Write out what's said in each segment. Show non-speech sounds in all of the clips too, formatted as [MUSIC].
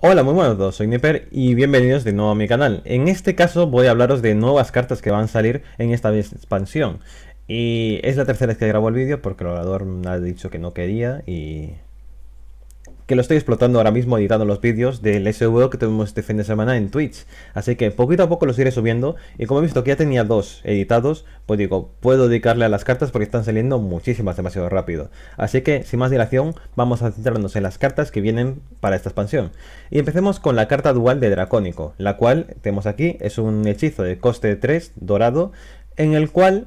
Hola, muy buenos todos, soy Nipper y bienvenidos de nuevo a mi canal. En este caso voy a hablaros de nuevas cartas que van a salir en esta expansión. Y es la tercera vez que grabo el vídeo porque el orador me ha dicho que no quería y que lo estoy explotando ahora mismo editando los vídeos del SVO que tuvimos este fin de semana en Twitch. Así que poquito a poco los iré subiendo y como he visto que ya tenía dos editados, pues digo, puedo dedicarle a las cartas porque están saliendo muchísimas demasiado rápido. Así que sin más dilación, vamos a centrarnos en las cartas que vienen para esta expansión. Y empecemos con la carta dual de Dracónico, la cual tenemos aquí, es un hechizo de coste 3 dorado en el cual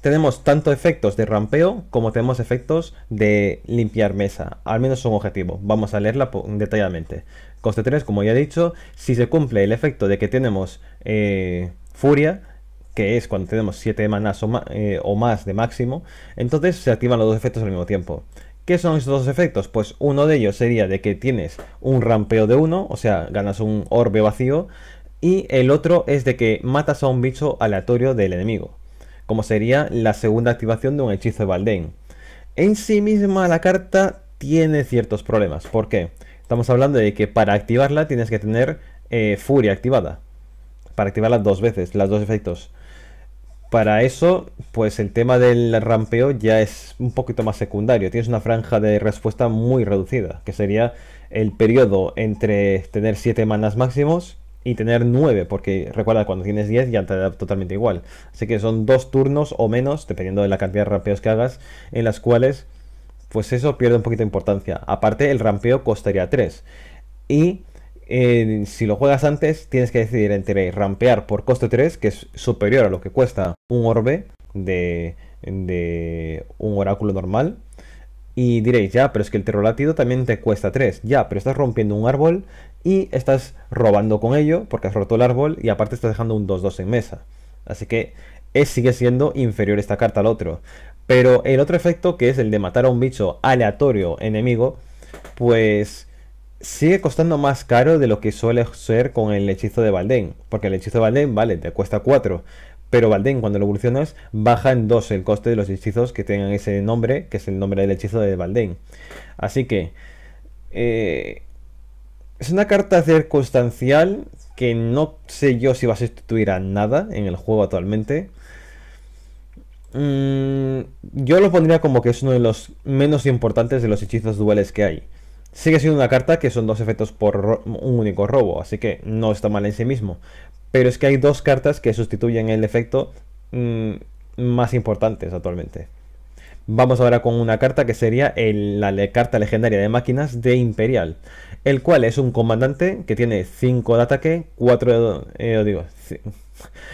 tenemos tanto efectos de rampeo como tenemos efectos de limpiar mesa. Al menos un objetivo, Vamos a leerla detalladamente. Coste 3, como ya he dicho, si se cumple el efecto de que tenemos eh, furia, que es cuando tenemos 7 manas eh, o, más de máximo, entonces se activan los dos efectos al mismo tiempo. ¿Qué son estos dos efectos? Pues uno de ellos sería de que tienes un rampeo de 1 o sea, ganas un orbe vacío, y el otro es de que matas a un bicho aleatorio del enemigo como sería la segunda activación de un hechizo de Baldain. En sí misma la carta tiene ciertos problemas. ¿Por qué? Estamos hablando de que para activarla tienes que tener eh, Furia activada. Para activarla dos veces, las dos efectos. Para eso, pues el tema del rampeo ya es un poquito más secundario. Tienes una franja de respuesta muy reducida, que sería el periodo entre tener 7 manas máximos y tener 9, porque recuerda, cuando tienes 10 ya te da totalmente igual. Así que son dos turnos o menos, dependiendo de la cantidad de rampeos que hagas, en las cuales, pues eso pierde un poquito de importancia. Aparte, el rampeo costaría 3. Y eh, si lo juegas antes, tienes que decidir entre rampear por coste 3, que es superior a lo que cuesta un orbe de, de un oráculo normal. Y diréis, ya, pero es que el terror latido también te cuesta 3. Ya, pero estás rompiendo un árbol y estás robando con ello porque has roto el árbol y aparte estás dejando un 2-2 en mesa. Así que es, sigue siendo inferior esta carta al otro. Pero el otro efecto, que es el de matar a un bicho aleatorio enemigo, pues sigue costando más caro de lo que suele ser con el hechizo de Baldén. Porque el hechizo de Baldén, vale, te cuesta 4. Pero Valdén, cuando lo evolucionas, baja en 2 el coste de los hechizos que tengan ese nombre, que es el nombre del hechizo de Valdén. Así que... Eh, es una carta circunstancial que no sé yo si va a sustituir a nada en el juego actualmente. Mm, yo lo pondría como que es uno de los menos importantes de los hechizos duales que hay. Sigue siendo una carta que son dos efectos por un único robo, así que no está mal en sí mismo. Pero es que hay dos cartas que sustituyen el efecto mm, más importantes actualmente. Vamos ahora con una carta que sería la carta legendaria de máquinas de Imperial el cual es un comandante que tiene 5 de ataque, 4 de... Eh, digo,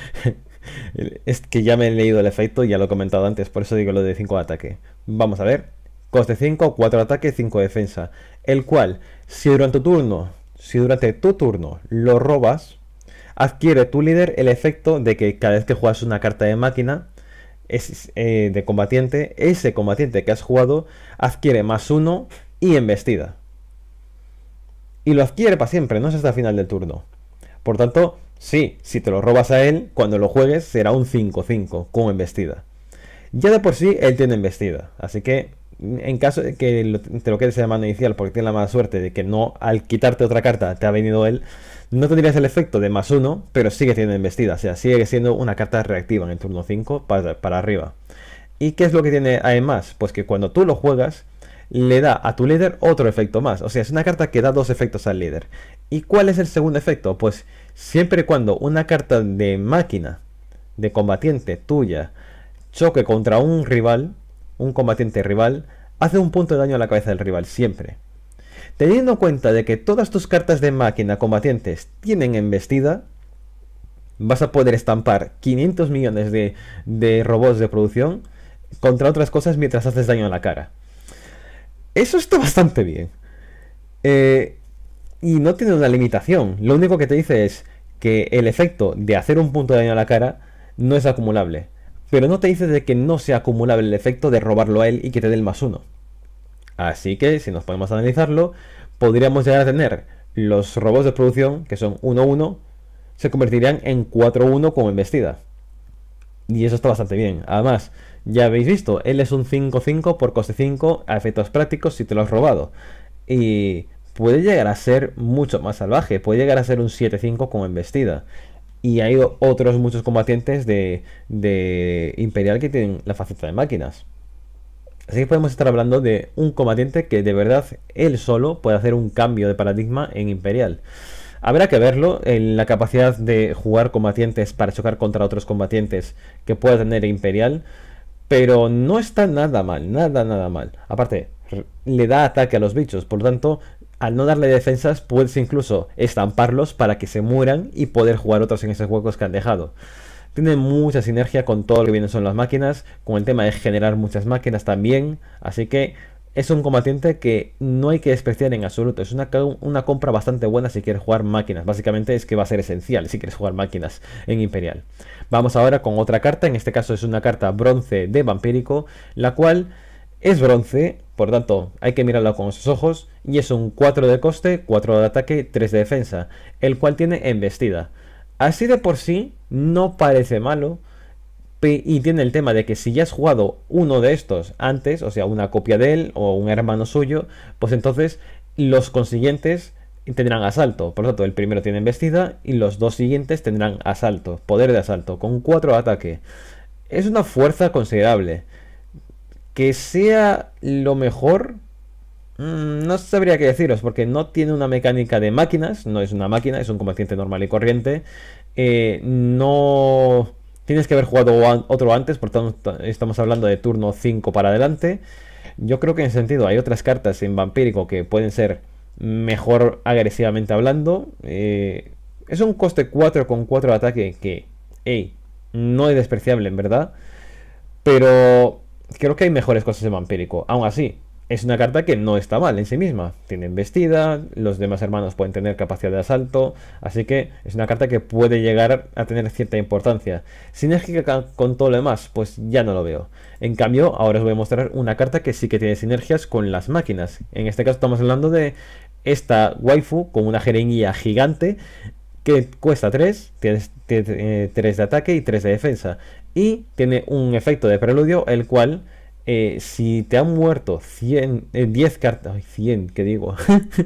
[LAUGHS] es que ya me he leído el efecto ya lo he comentado antes, por eso digo lo de 5 de ataque. Vamos a ver. Coste 5, 4 de ataque, 5 de defensa. El cual, si durante tu turno, si durante tu turno lo robas, adquiere tu líder el efecto de que cada vez que juegas una carta de máquina eh, de combatiente, ese combatiente que has jugado adquiere más uno y embestida y lo adquiere para siempre, no es hasta el final del turno. Por tanto, sí, si te lo robas a él, cuando lo juegues será un 5-5 con embestida. Ya de por sí él tiene embestida, así que en caso de que te lo quedes en la mano inicial porque tiene la mala suerte de que no al quitarte otra carta te ha venido él, no tendrías el efecto de más uno, pero sigue siendo embestida, o sea, sigue siendo una carta reactiva en el turno 5 para, para, arriba. ¿Y qué es lo que tiene además? Pues que cuando tú lo juegas, le da a tu líder otro efecto más. O sea, es una carta que da dos efectos al líder. ¿Y cuál es el segundo efecto? Pues siempre y cuando una carta de máquina, de combatiente tuya, choque contra un rival, un combatiente rival, hace un punto de daño a la cabeza del rival, siempre. Teniendo en cuenta de que todas tus cartas de máquina combatientes tienen embestida, vas a poder estampar 500 millones de, de robots de producción contra otras cosas mientras haces daño a la cara. Eso está bastante bien. Eh, y no tiene una limitación. Lo único que te dice es que el efecto de hacer un punto de daño a la cara no es acumulable. Pero no te dice de que no sea acumulable el efecto de robarlo a él y que te dé el más uno. Así que, si nos ponemos a analizarlo, podríamos llegar a tener los robots de producción, que son 1-1, se convertirían en 4-1 como embestida. Y eso está bastante bien. Además, ya habéis visto, él es un 5-5 por coste 5 a efectos prácticos si te lo has robado. Y puede llegar a ser mucho más salvaje, puede llegar a ser un 7-5 con embestida. Y hay otros muchos combatientes de, de Imperial que tienen la faceta de máquinas. Así que podemos estar hablando de un combatiente que de verdad él solo puede hacer un cambio de paradigma en Imperial. Habrá que verlo en la capacidad de jugar combatientes para chocar contra otros combatientes que pueda tener Imperial. Pero no está nada mal, nada, nada mal. Aparte, le da ataque a los bichos, por lo tanto, al no darle defensas, puedes incluso estamparlos para que se mueran y poder jugar otros en esos huecos que han dejado. Tiene mucha sinergia con todo lo que vienen son las máquinas, con el tema de generar muchas máquinas también, así que es un combatiente que no hay que despreciar en absoluto. Es una, una, compra bastante buena si quieres jugar máquinas. Básicamente es que va a ser esencial si quieres jugar máquinas en Imperial. Vamos ahora con otra carta, en este caso es una carta bronce de vampírico, la cual es bronce, por tanto hay que mirarlo con sus ojos, y es un 4 de coste, 4 de ataque, 3 de defensa, el cual tiene embestida. Así de por sí, no parece malo, y tiene el tema de que si ya has jugado uno de estos antes, o sea, una copia de él o un hermano suyo, pues entonces los consiguientes tendrán asalto. Por lo tanto, el primero tiene embestida y los dos siguientes tendrán asalto, poder de asalto, con 4 ataque. Es una fuerza considerable. Que sea lo mejor, mm, no sabría qué deciros, porque no tiene una mecánica de máquinas, no es una máquina, es un combatiente normal y corriente. Eh, no tienes que haber jugado otro antes, por tanto estamos hablando de turno 5 para adelante. Yo creo que en ese sentido hay otras cartas en vampírico que pueden ser mejor agresivamente hablando. Eh, es un coste 4 con 4 de ataque que, hey, no es despreciable en verdad. Pero creo que hay mejores cosas de vampírico. Aún así, es una carta que no está mal en sí misma. Tiene vestida, los demás hermanos pueden tener capacidad de asalto, así que es una carta que puede llegar a tener cierta importancia. Sinérgica con todo lo demás, pues ya no lo veo. En cambio, ahora os voy a mostrar una carta que sí que tiene sinergias con las máquinas. En este caso estamos hablando de esta waifu con una jeringuilla gigante que cuesta 3, tiene 3 eh, de ataque y 3 de defensa. Y tiene un efecto de preludio, el cual, eh, si te han muerto 100, 10 eh, cartas, 100, que digo,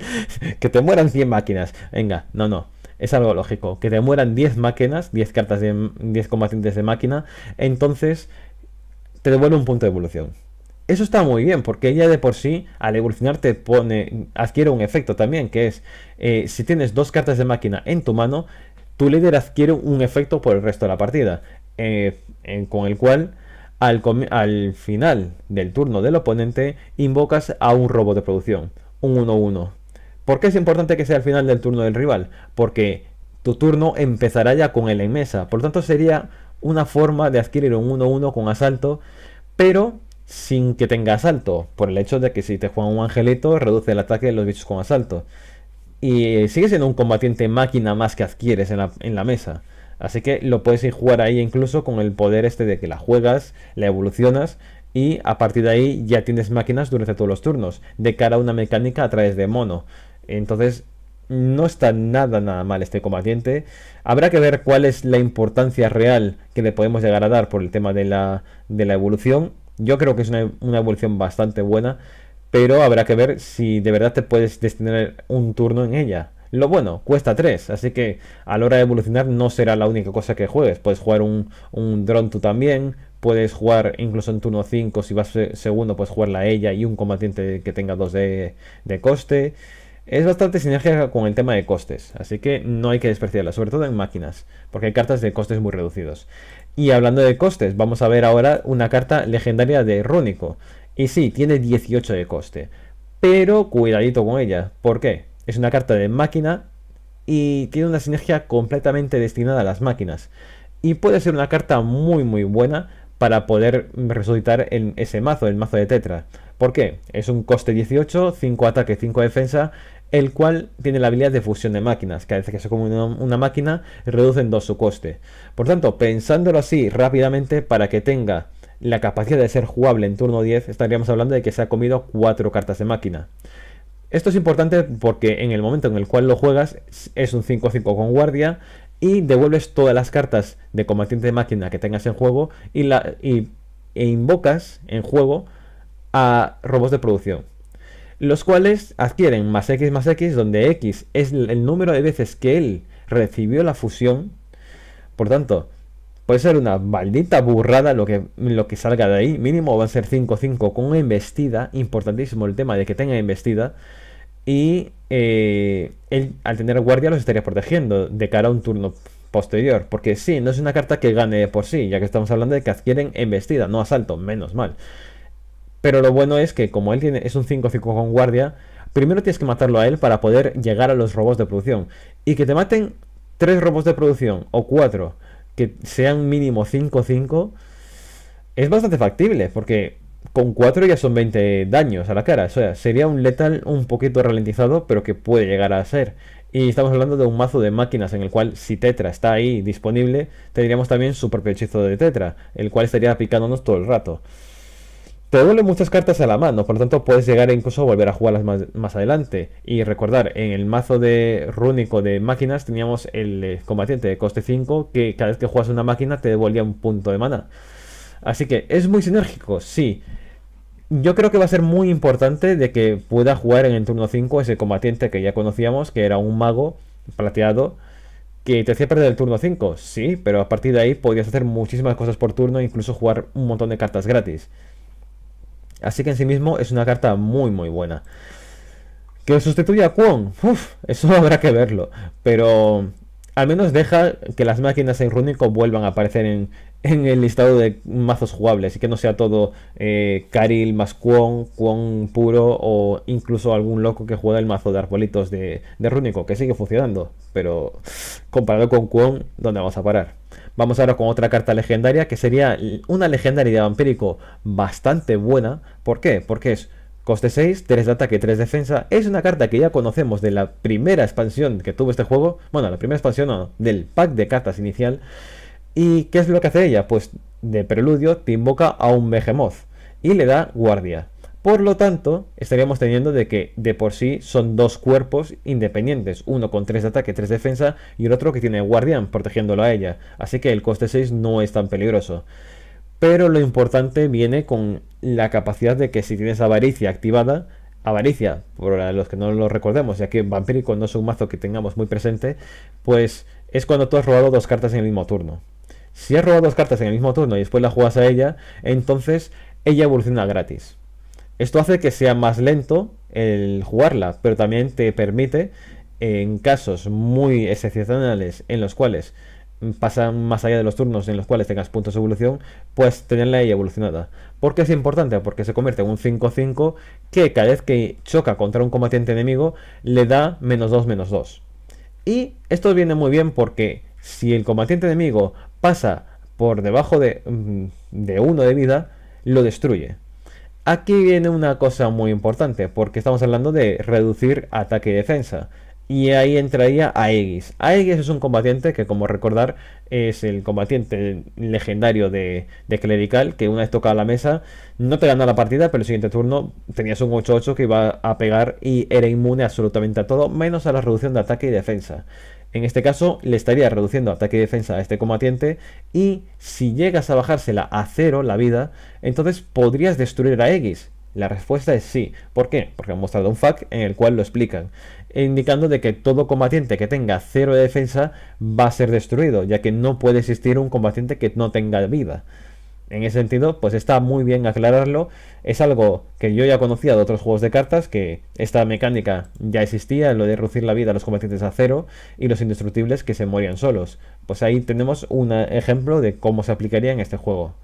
[LAUGHS] que te mueran 100 máquinas, venga, no, no. Es algo lógico, que te mueran 10 máquinas, 10 cartas de 10 combatientes de máquina, entonces te devuelve un punto de evolución. Eso está muy bien, porque ella de por sí, al evolucionarte pone, adquiere un efecto también, que es, eh, si tienes dos cartas de máquina en tu mano, tu líder adquiere un efecto por el resto de la partida, eh, con el cual al, al, final del turno del oponente invocas a un robo de producción, un 1-1. ¿Por qué es importante que sea al final del turno del rival? Porque tu turno empezará ya con él en mesa, por lo tanto sería una forma de adquirir un 1-1 con asalto, pero sin que tenga asalto, por el hecho de que si te juega un angelito, reduce el ataque de los bichos con asalto. Y sigue siendo un combatiente máquina más que adquieres en la, mesa. Así que lo puedes ir jugar ahí incluso con el poder este de que la juegas, la evolucionas y a partir de ahí ya tienes máquinas durante todos los turnos, de cara a una mecánica a través de mono. Entonces no está nada nada mal este combatiente. Habrá que ver cuál es la importancia real que le podemos llegar a dar por el tema de la, de la evolución yo creo que es una, evolución bastante buena, pero habrá que ver si de verdad te puedes destinar un turno en ella. Lo bueno, cuesta 3, así que a la hora de evolucionar no será la única cosa que juegues. Puedes jugar un, un tú también, puedes jugar incluso en turno 5, si vas segundo, puedes jugarla a ella y un combatiente que tenga 2 de, de, coste. Es bastante sinergia con el tema de costes, así que no hay que despreciarla, sobre todo en máquinas, porque hay cartas de costes muy reducidos. Y hablando de costes, vamos a ver ahora una carta legendaria de Rúnico. Y sí, tiene 18 de coste. Pero cuidadito con ella. ¿Por qué? Es una carta de máquina y tiene una sinergia completamente destinada a las máquinas. Y puede ser una carta muy muy buena para poder resucitar en ese mazo, el mazo de Tetra. ¿Por qué? Es un coste 18, 5 ataque, 5 defensa el cual tiene la habilidad de fusión de máquinas, cada vez que se come una, máquina reduce en dos su coste. Por tanto, pensándolo así rápidamente, para que tenga la capacidad de ser jugable en turno 10, estaríamos hablando de que se ha comido cuatro cartas de máquina. Esto es importante porque en el momento en el cual lo juegas es un 5-5 con guardia y devuelves todas las cartas de combatiente de máquina que tengas en juego y, e invocas en juego a robos de producción los cuales adquieren más x más x, donde x es el número de veces que él recibió la fusión. Por tanto, puede ser una maldita burrada lo que, lo que salga de ahí. Mínimo va a ser 5-5 con una embestida. Importantísimo el tema de que tenga embestida. Y eh, él, al tener guardia, los estaría protegiendo de cara a un turno posterior. Porque sí, no es una carta que gane por sí, ya que estamos hablando de que adquieren embestida, no asalto, menos mal. Pero lo bueno es que como él tiene, es un 5-5 con guardia, primero tienes que matarlo a él para poder llegar a los robos de producción. Y que te maten tres robos de producción o cuatro que sean mínimo 5-5 es bastante factible porque con 4 ya son 20 daños a la cara. O sea, sería un letal un poquito ralentizado pero que puede llegar a ser. Y estamos hablando de un mazo de máquinas en el cual si Tetra está ahí disponible, tendríamos también su propio hechizo de Tetra, el cual estaría picándonos todo el rato te duele muchas cartas a la mano, por lo tanto puedes llegar incluso e incluso volver a jugarlas más, más, adelante. Y recordar, en el mazo de rúnico de máquinas teníamos el eh, combatiente de coste 5 que cada vez que juegas una máquina te devolvía un punto de mana. Así que es muy sinérgico, sí. Yo creo que va a ser muy importante de que pueda jugar en el turno 5 ese combatiente que ya conocíamos, que era un mago plateado, que te hacía perder el turno 5, sí, pero a partir de ahí podías hacer muchísimas cosas por turno, incluso jugar un montón de cartas gratis. Así que en sí mismo es una carta muy muy buena. Que sustituya a Kwon, Uf, eso [LAUGHS] habrá que verlo. Pero al menos deja que las máquinas en Rúnico vuelvan a aparecer en, el listado de mazos jugables y que no sea todo eh, Karil más Kwon, Kwon puro o incluso algún loco que juega el mazo de arbolitos de, de Rúnico, que sigue funcionando, pero comparado con Kwon, ¿dónde vamos a parar? Vamos ahora con otra carta legendaria que sería una legendaria de vampírico bastante buena. ¿Por qué? Porque es coste 6, 3 de ataque, y 3 de defensa. Es una carta que ya conocemos de la primera expansión que tuvo este juego. Bueno, la primera expansión del pack de cartas inicial. ¿Y qué es lo que hace ella? Pues de preludio te invoca a un Behemoth y le da guardia. Por lo tanto, estaríamos teniendo de que de por sí son dos cuerpos independientes, uno con 3 de ataque, 3 de defensa y el otro que tiene guardián protegiéndolo a ella, así que el coste 6 no es tan peligroso. Pero lo importante viene con la capacidad de que si tienes avaricia activada, avaricia, por los que no lo recordemos, ya que vampírico no es un mazo que tengamos muy presente, pues es cuando tú has robado dos cartas en el mismo turno. Si has robado dos cartas en el mismo turno y después las juegas a ella, entonces ella evoluciona gratis. Esto hace que sea más lento el jugarla, pero también te permite, en casos muy excepcionales en los cuales pasan más allá de los turnos en los cuales tengas puntos de evolución, pues tenerla ahí evolucionada. ¿Por qué es importante? Porque se convierte en un 5-5 que cada vez que choca contra un combatiente enemigo le da menos 2, 2. Y esto viene muy bien porque si el combatiente enemigo pasa por debajo de, mm, de 1 de vida, lo destruye. Aquí viene una cosa muy importante, porque estamos hablando de reducir ataque y defensa. Y ahí entraría Aegis. Aegis es un combatiente que, como recordar, es el combatiente legendario de, Clerical, que una vez tocada la mesa, no te gana la partida, pero el siguiente turno tenías un 8-8 que iba a pegar y era inmune absolutamente a todo, menos a la reducción de ataque y defensa. En este caso le estaría reduciendo ataque y defensa a este combatiente y si llegas a bajársela a cero la vida, entonces podrías destruir a X. La respuesta es sí. ¿Por qué? Porque han mostrado un fact en el cual lo explican, indicando de que todo combatiente que tenga cero de defensa va a ser destruido, ya que no puede existir un combatiente que no tenga vida. En ese sentido, pues está muy bien aclararlo. Es algo que yo ya conocía de otros juegos de cartas, que esta mecánica ya existía, lo de reducir la vida a los combatientes a cero y los indestructibles que se morían solos. Pues ahí tenemos un ejemplo de cómo se aplicaría en este juego.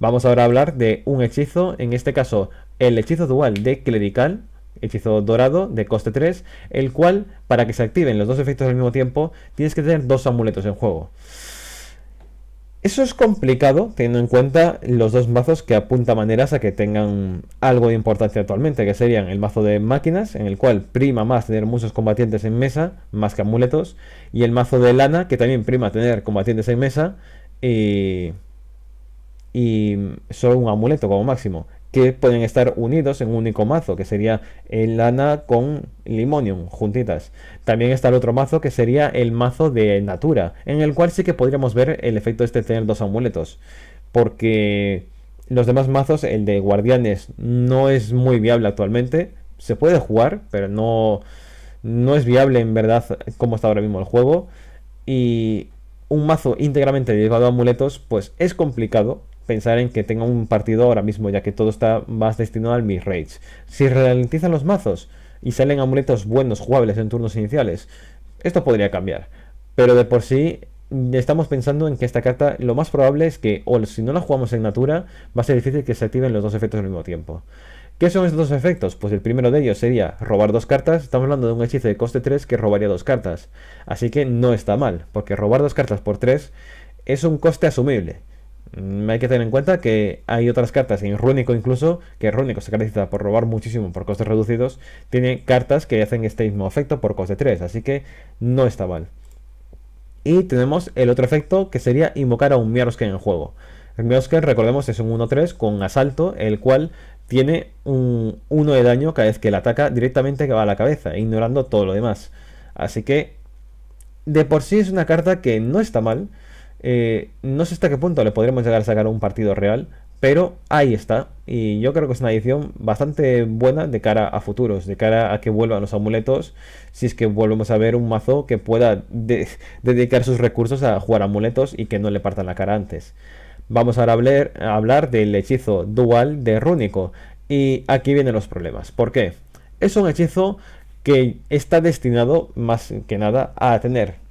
Vamos ahora a hablar de un hechizo, en este caso el hechizo dual de clerical, hechizo dorado de coste 3, el cual para que se activen los dos efectos al mismo tiempo tienes que tener dos amuletos en juego. Eso es complicado teniendo en cuenta los dos mazos que apunta maneras a que tengan algo de importancia actualmente, que serían el mazo de máquinas, en el cual prima más tener muchos combatientes en mesa, más que amuletos, y el mazo de lana, que también prima tener combatientes en mesa y, y solo un amuleto como máximo que pueden estar unidos en un único mazo, que sería el lana con limonium juntitas. También está el otro mazo que sería el mazo de natura, en el cual sí que podríamos ver el efecto este de tener dos amuletos, porque los demás mazos, el de guardianes, no es muy viable actualmente, se puede jugar, pero no, no es viable en verdad como está ahora mismo el juego, y... Un mazo íntegramente llevado a amuletos, pues es complicado, pensar en que tenga un partido ahora mismo, ya que todo está más destinado al mid Rage Si ralentizan los mazos y salen amuletos buenos jugables en turnos iniciales, esto podría cambiar. Pero de por sí estamos pensando en que esta carta lo más probable es que, o si no la jugamos en natura, va a ser difícil que se activen los dos efectos al mismo tiempo. ¿Qué son estos dos efectos? Pues el primero de ellos sería robar dos cartas. Estamos hablando de un hechizo de coste 3 que robaría dos cartas. Así que no está mal, porque robar dos cartas por 3 es un coste asumible. Mm, hay que tener en cuenta que hay otras cartas, en Rúnico incluso, que Rúnico se caracteriza por robar muchísimo por costes reducidos, tiene cartas que hacen este mismo efecto por coste 3, así que no está mal. Y tenemos el otro efecto que sería invocar a un Miarosken en el juego. El Miarosken, recordemos, es un 1-3 con asalto, el cual tiene un 1 de daño cada vez que le ataca directamente que va a la cabeza, ignorando todo lo demás. Así que, de por sí es una carta que no está mal, eh, no sé hasta qué punto le podremos llegar a sacar un partido real, pero ahí está. Y yo creo que es una edición bastante buena de cara a futuros, de cara a que vuelvan los amuletos, si es que volvemos a ver un mazo que pueda [LAUGHS] dedicar sus recursos a jugar amuletos y que no le partan la cara antes. Vamos ahora a hablar, a hablar del hechizo dual de Rúnico. Y aquí vienen los problemas. ¿Por qué? Es un hechizo que está destinado más que nada a tener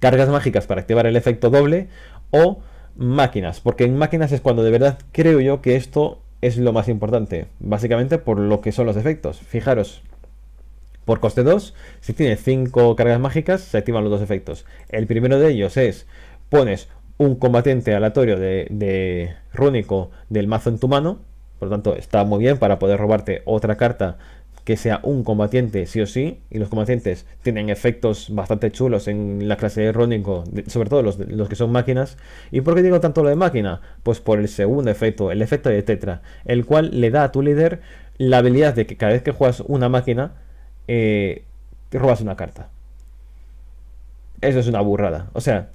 cargas mágicas para activar el efecto doble o máquinas, porque en máquinas es cuando de verdad creo yo que esto es lo más importante, básicamente por lo que son los efectos. Fijaros, por coste 2, si tiene 5 cargas mágicas, se activan los dos efectos. El primero de ellos es, pones un combatiente aleatorio de, de rúnico del mazo en tu mano, por lo tanto está muy bien para poder robarte otra carta que sea un combatiente sí o sí, y los combatientes tienen efectos bastante chulos en la clase de Rónico, sobre todo los, que son máquinas. ¿Y por qué digo tanto lo de máquina? Pues por el segundo efecto, el efecto de Tetra, el cual le da a tu líder la habilidad de que cada vez que juegas una máquina, eh, te robas una carta. Eso es una burrada. O sea,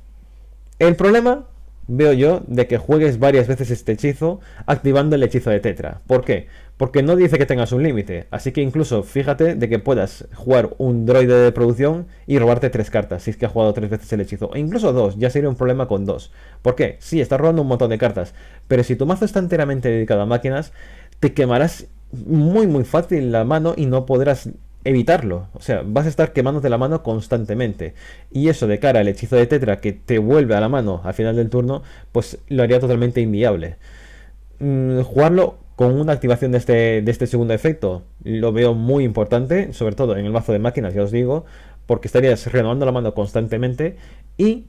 el problema veo yo de que juegues varias veces este hechizo activando el hechizo de Tetra. ¿Por qué? Porque no dice que tengas un límite, así que incluso fíjate de que puedas jugar un droide de producción y robarte tres cartas, si es que has jugado tres veces el hechizo, o incluso dos, ya sería un problema con dos. ¿Por qué? Sí, estás robando un montón de cartas, pero si tu mazo está enteramente dedicado a máquinas, te quemarás muy muy fácil la mano y no podrás evitarlo. O sea, vas a estar quemándote la mano constantemente. Y eso de cara al hechizo de Tetra que te vuelve a la mano al final del turno, pues lo haría totalmente inviable. Mm, jugarlo con una activación de este, de este segundo efecto lo veo muy importante, sobre todo en el mazo de máquinas, ya os digo, porque estarías renovando la mano constantemente y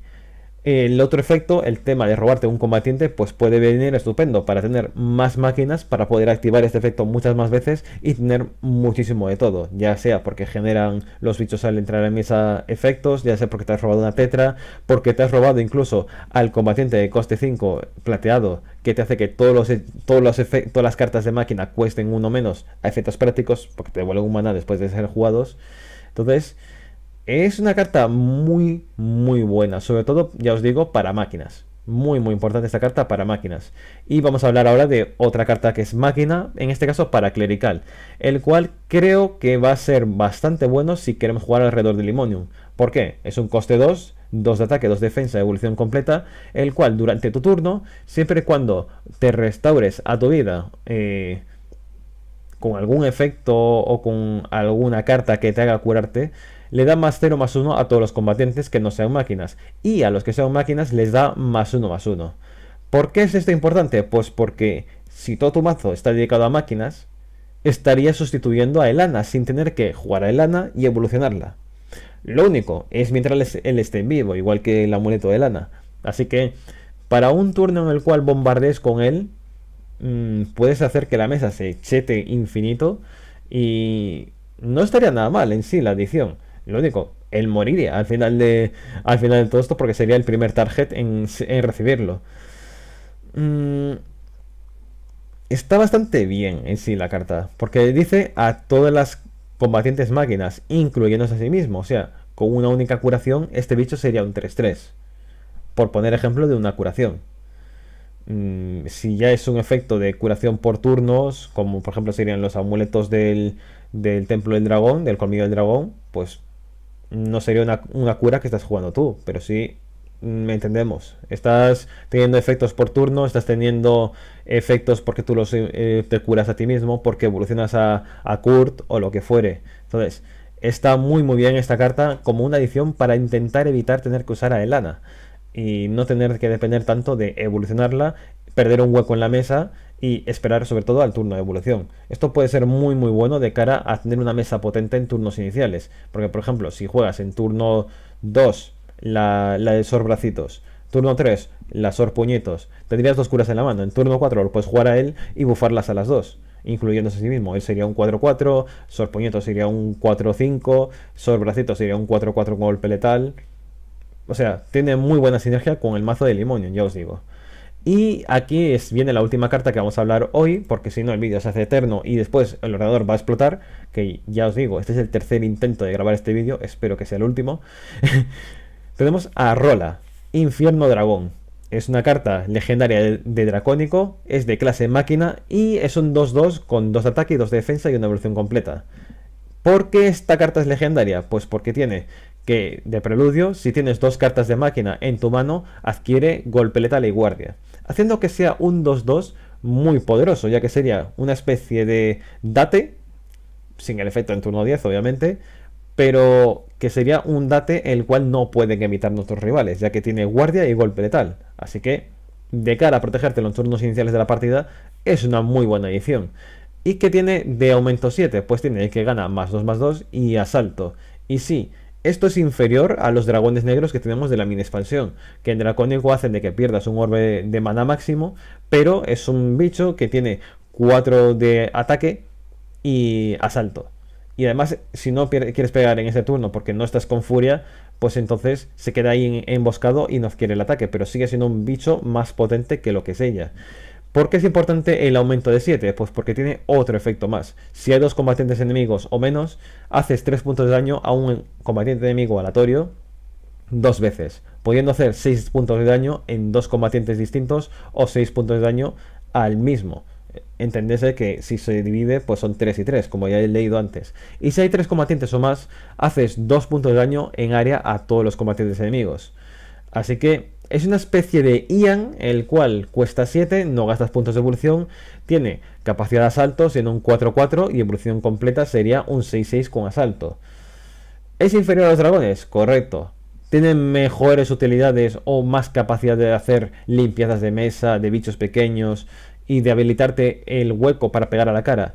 el otro efecto, el tema de robarte un combatiente, pues puede venir estupendo para tener más máquinas, para poder activar este efecto muchas más veces y tener muchísimo de todo. Ya sea porque generan los bichos al entrar en mesa efectos, ya sea porque te has robado una tetra, porque te has robado incluso al combatiente de coste 5 plateado, que te hace que todos los, e, todos los efectos, todas las cartas de máquina cuesten uno menos a efectos prácticos, porque te devuelven un maná después de ser jugados. Entonces... Es una carta muy, muy buena, sobre todo, ya os digo, para máquinas. Muy, muy importante esta carta para máquinas. Y vamos a hablar ahora de otra carta que es máquina, en este caso para clerical, el cual creo que va a ser bastante bueno si queremos jugar alrededor de Limonium. ¿Por qué? Es un coste 2, 2 de ataque, 2 de defensa, evolución completa, el cual durante tu turno, siempre y cuando te restaures a tu vida... Eh, con algún efecto o con alguna carta que te haga curarte, le da más 0 más 1 a todos los combatientes que no sean máquinas. Y a los que sean máquinas les da más 1 más 1. ¿Por qué es esto importante? Pues porque si todo tu mazo está dedicado a máquinas, estarías sustituyendo a Elana sin tener que jugar a Elana y evolucionarla. Lo único es mientras él esté en vivo, igual que el amuleto de Elana. Así que para un turno en el cual bombardees con él, Mm, puedes hacer que la mesa se chete infinito y no estaría nada mal en sí la adición. Lo único, él moriría al final de, al final de todo esto porque sería el primer target en, recibirlo. Mm, está bastante bien en sí la carta, porque dice a todas las combatientes máquinas, incluyéndose a sí mismo, o sea, con una única curación, este bicho sería un 3-3. Por poner ejemplo de una curación. Mm, si ya es un efecto de curación por turnos, como por ejemplo serían los amuletos del, templo del dragón, del colmillo del dragón, pues no sería una, cura que estás jugando tú, pero sí me mm, entendemos. Estás teniendo efectos por turno, estás teniendo efectos porque tú los, eh, te curas a ti mismo, porque evolucionas a, a, Kurt o lo que fuere. Entonces, está muy muy bien esta carta como una adición para intentar evitar tener que usar a Elana y no tener que depender tanto de evolucionarla, perder un hueco en la mesa y esperar sobre todo al turno de evolución. Esto puede ser muy muy bueno de cara a tener una mesa potente en turnos iniciales, porque por ejemplo, si juegas en turno 2 la, de Sorbracitos, turno 3 la Sor Puñetos, tendrías dos curas en la mano, en turno 4 lo puedes jugar a él y bufarlas a las dos incluyéndose a sí mismo. Él sería un 4-4, Sor sería un 4-5, Sor sería un 4-4 con golpe letal o sea, tiene muy buena sinergia con el mazo de Limonium, ya os digo. Y aquí es, viene la última carta que vamos a hablar hoy, porque si no el vídeo se hace eterno y después el ordenador va a explotar, que ya os digo, este es el tercer intento de grabar este vídeo, espero que sea el último. [LAUGHS] Tenemos a Rola, Infierno Dragón. Es una carta legendaria de, Dracónico, es de clase máquina y es un 2-2 con 2 de ataque, 2 de defensa y una evolución completa. ¿Por qué esta carta es legendaria? Pues porque tiene que de preludio, si tienes dos cartas de máquina en tu mano, adquiere golpe letal y guardia, haciendo que sea un 2-2 muy poderoso, ya que sería una especie de date, sin el efecto en turno 10 obviamente, pero que sería un date el cual no pueden evitar nuestros rivales, ya que tiene guardia y golpe letal, así que de cara a protegerte en los turnos iniciales de la partida, es una muy buena edición. ¿Y qué tiene de aumento 7? Pues tiene que gana más 2 más 2 y asalto. Y sí, esto es inferior a los dragones negros que tenemos de la mini expansión, que en dracónico hacen de que pierdas un orbe de mana máximo, pero es un bicho que tiene 4 de ataque y asalto. Y además, si no quieres pegar en ese turno porque no estás con furia, pues entonces se queda ahí emboscado y no quiere el ataque, pero sigue siendo un bicho más potente que lo que es ella. ¿Por qué es importante el aumento de 7? Pues porque tiene otro efecto más. Si hay dos combatientes enemigos o menos, haces 3 puntos de daño a un combatiente enemigo aleatorio dos veces, pudiendo hacer 6 puntos de daño en dos combatientes distintos o 6 puntos de daño al mismo. Entenderse que si se divide, pues son 3 y 3, como ya he leído antes. Y si hay 3 combatientes o más, haces 2 puntos de daño en área a todos los combatientes enemigos. Así que es una especie de Ian, el cual cuesta 7, no gastas puntos de evolución, tiene capacidad de asalto siendo un 4-4 y evolución completa sería un 6-6 con asalto. ¿Es inferior a los dragones? Correcto. Tiene mejores utilidades o más capacidad de hacer limpiadas de mesa, de bichos pequeños y de habilitarte el hueco para pegar a la cara?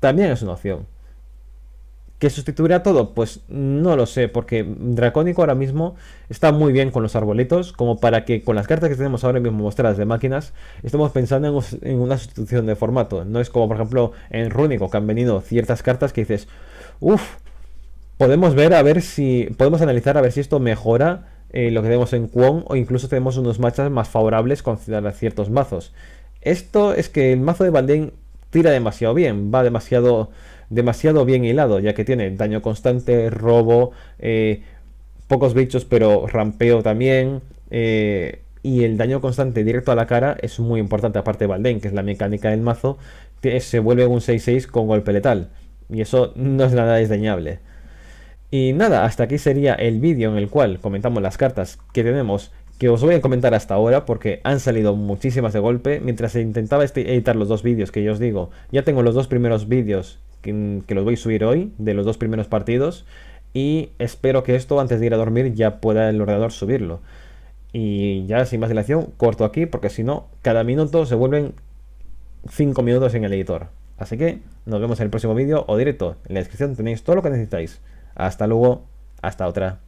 También es una opción. ¿Que sustituirá todo? Pues no lo sé, porque Dracónico ahora mismo está muy bien con los arbolitos, como para que con las cartas que tenemos ahora mismo mostradas de máquinas, estemos pensando en, una sustitución de formato. No es como, por ejemplo, en Rúnico, que han venido ciertas cartas que dices, uff, podemos ver a ver si, podemos analizar a ver si esto mejora eh, lo que tenemos en Quon, o incluso tenemos unos matchas más favorables con ciertos mazos. Esto es que el mazo de Valdén tira demasiado bien, va demasiado demasiado bien hilado, ya que tiene daño constante, robo, eh, pocos bichos, pero rampeo también. Eh, y el daño constante directo a la cara es muy importante, aparte de que es la mecánica del mazo, que se vuelve un 6-6 con golpe letal. Y eso no es nada desdeñable. Y nada, hasta aquí sería el vídeo en el cual comentamos las cartas que tenemos, que os voy a comentar hasta ahora porque han salido muchísimas de golpe. Mientras intentaba este- editar los dos vídeos que yo os digo, ya tengo los dos primeros vídeos que, los voy a subir hoy, de los dos primeros partidos. Y espero que esto, antes de ir a dormir, ya pueda el ordenador subirlo. Y ya sin más dilación, corto aquí, porque si no, cada minuto se vuelven 5 minutos en el editor. Así que nos vemos en el próximo vídeo o directo. En la descripción tenéis todo lo que necesitáis. Hasta luego, hasta otra.